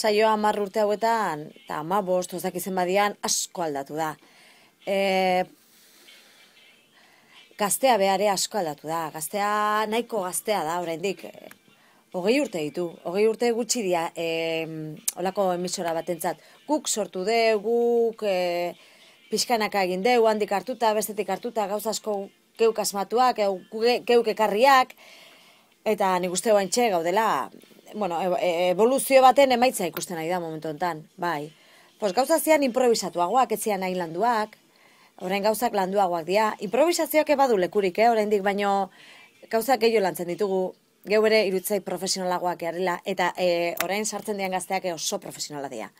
saioa hamar urte hauetan, eta ama bost, ozak izen badian, asko aldatu da. E, gaztea behare asko aldatu da. Gaztea, nahiko gaztea da, oraindik. hogei urte ditu, hogei urte gutxi dira, e, olako emisora batentzat. Guk sortu de, guk e, pixkanaka egin de, handik hartuta, bestetik hartuta, gauz asko geuk asmatuak, geuk ekarriak, eta nik uste gaudela, bueno, e, evoluzio baten emaitza ikusten ari da momentu honetan, bai. Pues gauza zian improvisatuagoak, ez zian nahi landuak, orain gauzak landuagoak dira. Improvisazioak ebadu lekurik, eh? orain dik baino gauzak gehiago lantzen ditugu, geu ere irutzei profesionalagoak garrila, eta e, orain sartzen dian gazteak oso profesionala dira.